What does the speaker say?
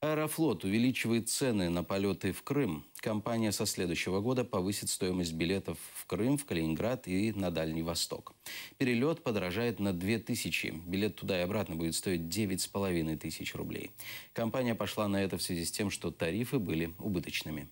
Аэрофлот увеличивает цены на полеты в Крым. Компания со следующего года повысит стоимость билетов в Крым, в Калининград и на Дальний Восток. Перелет подорожает на 2000. Билет туда и обратно будет стоить 9,5 тысяч рублей. Компания пошла на это в связи с тем, что тарифы были убыточными.